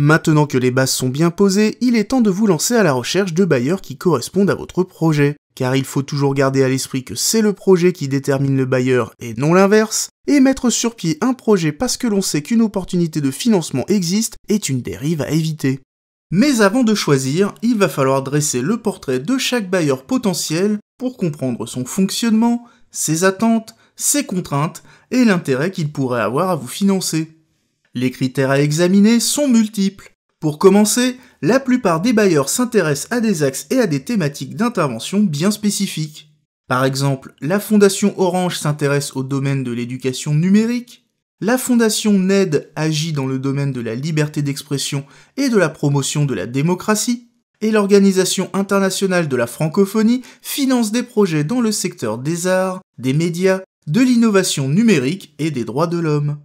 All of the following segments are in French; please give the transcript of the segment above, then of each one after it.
Maintenant que les bases sont bien posées, il est temps de vous lancer à la recherche de bailleurs qui correspondent à votre projet. Car il faut toujours garder à l'esprit que c'est le projet qui détermine le bailleur et non l'inverse, et mettre sur pied un projet parce que l'on sait qu'une opportunité de financement existe est une dérive à éviter. Mais avant de choisir, il va falloir dresser le portrait de chaque bailleur potentiel pour comprendre son fonctionnement, ses attentes, ses contraintes et l'intérêt qu'il pourrait avoir à vous financer. Les critères à examiner sont multiples. Pour commencer, la plupart des bailleurs s'intéressent à des axes et à des thématiques d'intervention bien spécifiques. Par exemple, la Fondation Orange s'intéresse au domaine de l'éducation numérique, la Fondation NED agit dans le domaine de la liberté d'expression et de la promotion de la démocratie, et l'Organisation internationale de la francophonie finance des projets dans le secteur des arts, des médias, de l'innovation numérique et des droits de l'homme.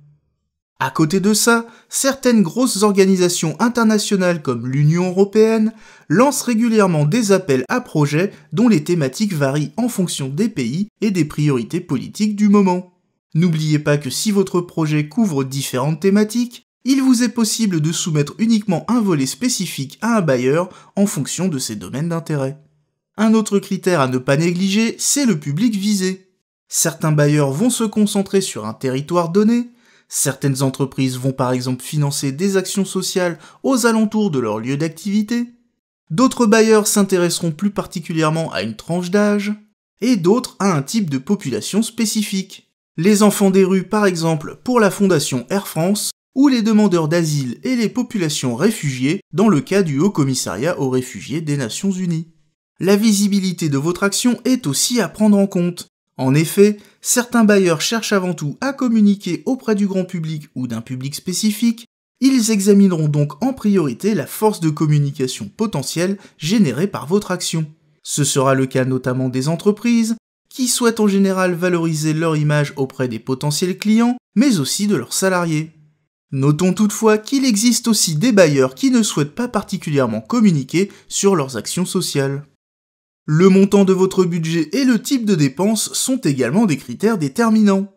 À côté de ça, certaines grosses organisations internationales comme l'Union européenne lancent régulièrement des appels à projets dont les thématiques varient en fonction des pays et des priorités politiques du moment. N'oubliez pas que si votre projet couvre différentes thématiques, il vous est possible de soumettre uniquement un volet spécifique à un bailleur en fonction de ses domaines d'intérêt. Un autre critère à ne pas négliger, c'est le public visé. Certains bailleurs vont se concentrer sur un territoire donné, Certaines entreprises vont par exemple financer des actions sociales aux alentours de leur lieu d'activité. D'autres bailleurs s'intéresseront plus particulièrement à une tranche d'âge, et d'autres à un type de population spécifique. Les enfants des rues par exemple pour la Fondation Air France, ou les demandeurs d'asile et les populations réfugiées dans le cas du Haut Commissariat aux réfugiés des Nations Unies. La visibilité de votre action est aussi à prendre en compte. En effet, certains bailleurs cherchent avant tout à communiquer auprès du grand public ou d'un public spécifique, ils examineront donc en priorité la force de communication potentielle générée par votre action. Ce sera le cas notamment des entreprises, qui souhaitent en général valoriser leur image auprès des potentiels clients, mais aussi de leurs salariés. Notons toutefois qu'il existe aussi des bailleurs qui ne souhaitent pas particulièrement communiquer sur leurs actions sociales. Le montant de votre budget et le type de dépenses sont également des critères déterminants.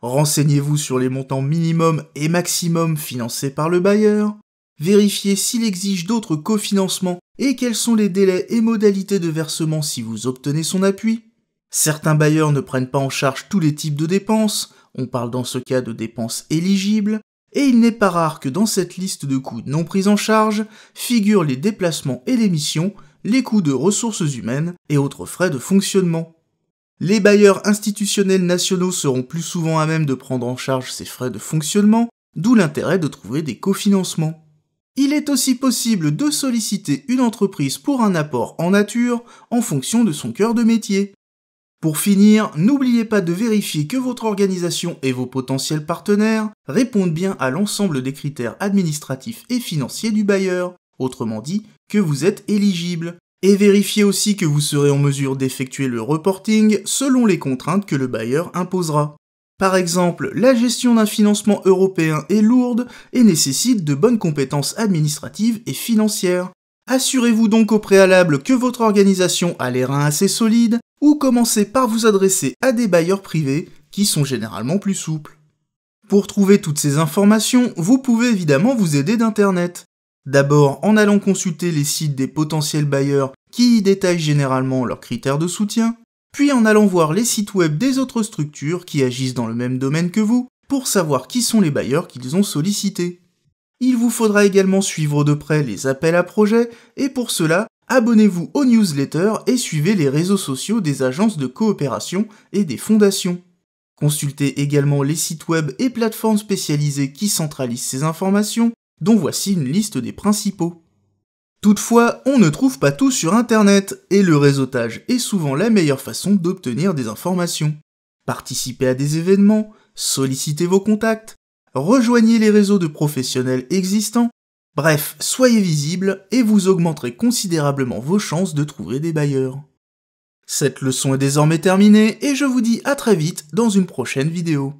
Renseignez-vous sur les montants minimum et maximum financés par le bailleur. Vérifiez s'il exige d'autres cofinancements et quels sont les délais et modalités de versement si vous obtenez son appui. Certains bailleurs ne prennent pas en charge tous les types de dépenses, on parle dans ce cas de dépenses éligibles, et il n'est pas rare que dans cette liste de coûts non pris en charge figurent les déplacements et les missions les coûts de ressources humaines et autres frais de fonctionnement. Les bailleurs institutionnels nationaux seront plus souvent à même de prendre en charge ces frais de fonctionnement, d'où l'intérêt de trouver des cofinancements. Il est aussi possible de solliciter une entreprise pour un apport en nature en fonction de son cœur de métier. Pour finir, n'oubliez pas de vérifier que votre organisation et vos potentiels partenaires répondent bien à l'ensemble des critères administratifs et financiers du bailleur, autrement dit que vous êtes éligible. Et vérifiez aussi que vous serez en mesure d'effectuer le reporting selon les contraintes que le bailleur imposera. Par exemple, la gestion d'un financement européen est lourde et nécessite de bonnes compétences administratives et financières. Assurez-vous donc au préalable que votre organisation a les reins assez solides ou commencez par vous adresser à des bailleurs privés qui sont généralement plus souples. Pour trouver toutes ces informations, vous pouvez évidemment vous aider d'Internet. D'abord en allant consulter les sites des potentiels bailleurs qui y détaillent généralement leurs critères de soutien, puis en allant voir les sites web des autres structures qui agissent dans le même domaine que vous pour savoir qui sont les bailleurs qu'ils ont sollicités. Il vous faudra également suivre de près les appels à projets et pour cela, abonnez-vous aux newsletters et suivez les réseaux sociaux des agences de coopération et des fondations. Consultez également les sites web et plateformes spécialisées qui centralisent ces informations dont voici une liste des principaux. Toutefois, on ne trouve pas tout sur Internet, et le réseautage est souvent la meilleure façon d'obtenir des informations. Participez à des événements, sollicitez vos contacts, rejoignez les réseaux de professionnels existants, bref, soyez visible et vous augmenterez considérablement vos chances de trouver des bailleurs. Cette leçon est désormais terminée et je vous dis à très vite dans une prochaine vidéo.